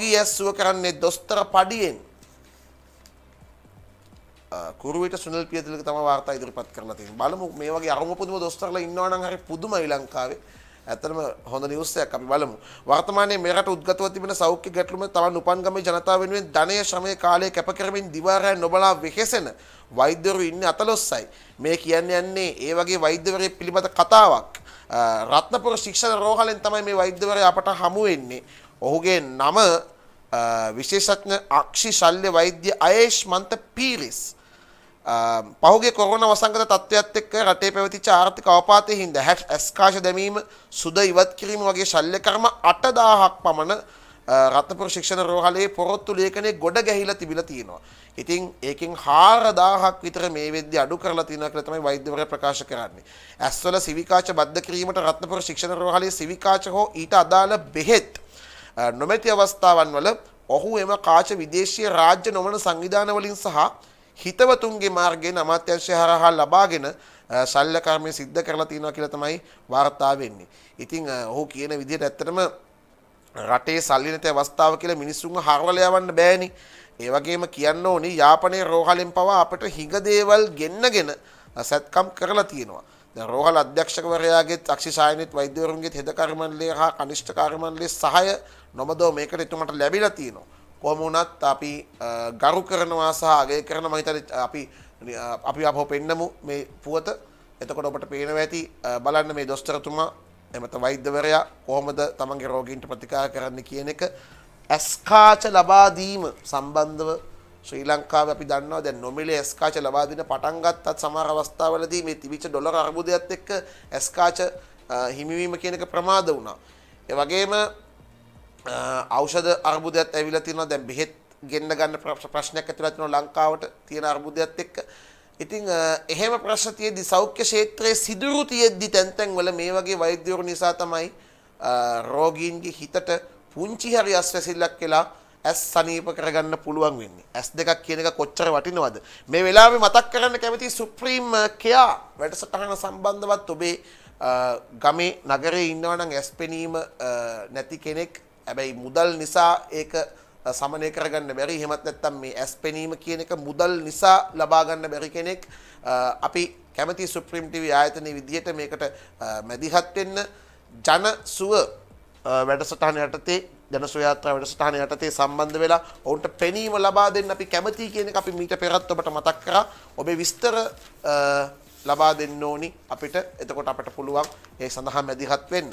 රෝගී ඇස්සුව කරන්නේ දොස්තර පඩියෙන් කුරුවිට සුනල් පියතිලක තම වාර්තා ඉදිරිපත් කරලා තියෙනවා බලමු මේ වගේ අරුම පුදුම දොස්තරලා ඉන්නවා නම් හරි පුදුමයි ලංකාවේ ඇත්තම හොඳ නිවස් එකක් අපි බලමු. වර්තමානයේ මෙරට උද්ගතව තිබෙන සෞඛ්‍ය ගැටලුම තමන් උපන්ගමේ ජනතාව වෙනුවෙන් ධනය ශ්‍රමය කාලය කැප කරමින් දිවාරය නොබලා වෙහෙසෙන වෛද්‍යවරු ඉන්නේ අතලොස්සයි. මේ කියන්නේ යන්නේ ඒ වගේ වෛද්‍යවරයෙක් පිළිබඳ කතාවක්. රත්නපුර ශික්ෂණ රෝහලෙන් තමයි මේ වෛද්‍යවරයා අපට හමු වෙන්නේ. ඔහුගේ නම විශේෂඥ අක්ෂි ශල්්‍ය වෛද්‍ය අයේශ්මන්ත පීරිස් පහුගේ කොරන වසංගත තත්ත්වයක්ත් එක්ක රටේ පැවතිච ආර්ථික අවපාතය හින්ද හැට් ඇස්කාශ දැමීම සුද ඉවත් කිරීම වගේ ශල්්‍ය කරම අටදාහක් පමණ රත්තපුර ශික්ෂණ රෝහලේ පොරොත්තු ලේඛනේ ගොඩ ගැහිලා තිබිලා තියෙනවා. ඉතින් ඒකෙන් 4000ක් විතර මේ වෙද්දි අඩු කරලා තියෙනවා කියලා තමයි වෛද්‍යවරයා ප්‍රකාශ කරන්නේ. ඇස්වල සිවිකාච බද්ධ කිරීමට රත්නපුර ශික්ෂණ රෝහලේ සිවිකාච හෝ ඊට අදාළ බෙහෙත් නොමැති අවස්ථාවන් වල ඔහු එම කාච විදේශීය රාජ්‍ය නොවන සංවිධාන වලින් සහ හිතවතුන්ගේ මාර්ගයෙන් අමාත්‍යංශය හරහා ලබාගෙන ශල්්‍ය කර්මය සිද්ධ කරලා තියෙනවා කියලා තමයි වාර්තා වෙන්නේ. ඉතින් ඔහු කියන විදිහට ඇත්තටම රටේ සල්ලි නැති අවස්ථාව කියලා මිනිස්සුන්ව හරවලා යවන්න බෑනේ. ඒ වගේම කියන්න ඕනි යාපනයේ රෝහලෙන් පවා අපට හිඟ දේවල් ගෙන්නගෙන සැත්කම් කරලා තියෙනවා. රෝහල අධ්‍යක්ෂකවරයාගේ තක්ෂි සායනත් වෛද්‍යවරුන්ගේ හෙදකර්මන්ලේ හා කනිෂ්ඨ කාර්මන්ලේ සහය නොමදෝ මේකට එතුමට ලැබිලා තියෙනවා. කොහොම වුණත් අපි ගරු කරනවා සහ අගය කරන මම හිතන්නේ අපි අපි අපෝ පෙන්නමු මේ පුවත. එතකොට ඔබට පේනවා ඇති බලන්න මේ දොස්තරතුමා එමෙත වෛද්‍යවරයා කොහොමද තමන්ගේ රෝගීන්ට ප්‍රතිකාර කරන්න කියන එක ඇස්කාච ලබා දීම සම්බන්ධව ශ්‍රී ලංකාවේ අපි දන්නවා දැන් නොමිලේ ඇස්කාච ලබා දෙන පටන් ගත්තත් සමහර අවස්ථාවලදී මේ තිබිච්ච ඩොලර් අර්බුදයත් එක්ක ඇස්කාච හිමිවීම කියන එක ප්‍රමාද වුණා. ඒ වගේම ඖෂධ අර්බුදයත් ඇවිල්ලා තියෙනවා දැන් බෙහෙත් ගෙන්න ගන්න ප්‍රශ්නයක් ඇතිලා තියෙනවා ලංකාවට තියෙන අර්බුදයත් එක්ක. ඉතිං එහෙම ප්‍රශ්න තියදි සෞඛ්‍ය ක්ෂේත්‍රයේ සිදුරු තියෙද්දි තැන්තැන්වල මේ වගේ වෛද්‍යවරු නිසා තමයි රෝගීන්ගේ හිතට පුංචි හරි අස්වැසිල්ලක් කියලා ඇස් සනීප කරගන්න පුළුවන් වෙන්නේ. ඇස් දෙකක් කියන එක කොච්චර වටිනවද? මේ වෙලාවේ මතක් කරන්න කැමති සුප්‍රීම් කෙයා වැඩසටහන සම්බන්ධවත් ඔබේ ගමේ නගරේ ඉන්නවා නම් ඇස් පෙනීම නැති කෙනෙක් හැබැයි මුදල් නිසා ඒක සමනය කරගන්න බැරි එහෙමත් නැත්නම් මේ ඇස් පෙනීම කියන එක මුදල් නිසා ලබා ගන්න බැරි කෙනෙක් අපි කැමති සුප්‍රීම් TV ආයතනයේ විදිහට මේකට මැදිහත් වෙන්න ජන සුව වැඩසටහන යටතේ ජන සොයාත්‍රා වැඩසටහන යටතේ සම්බන්ධ වෙලා ඔවුන්ට පෙනීම ලබා දෙන්න අපි කැමති කියන අපි මීට පෙරත් ඔබට මතක් කරා ඔබේ විස්තර ලබා දෙන්න ඕනි අපිට එතකොට අපට පුළුවන් ඒ සඳහා මැදිහත් වෙන්න.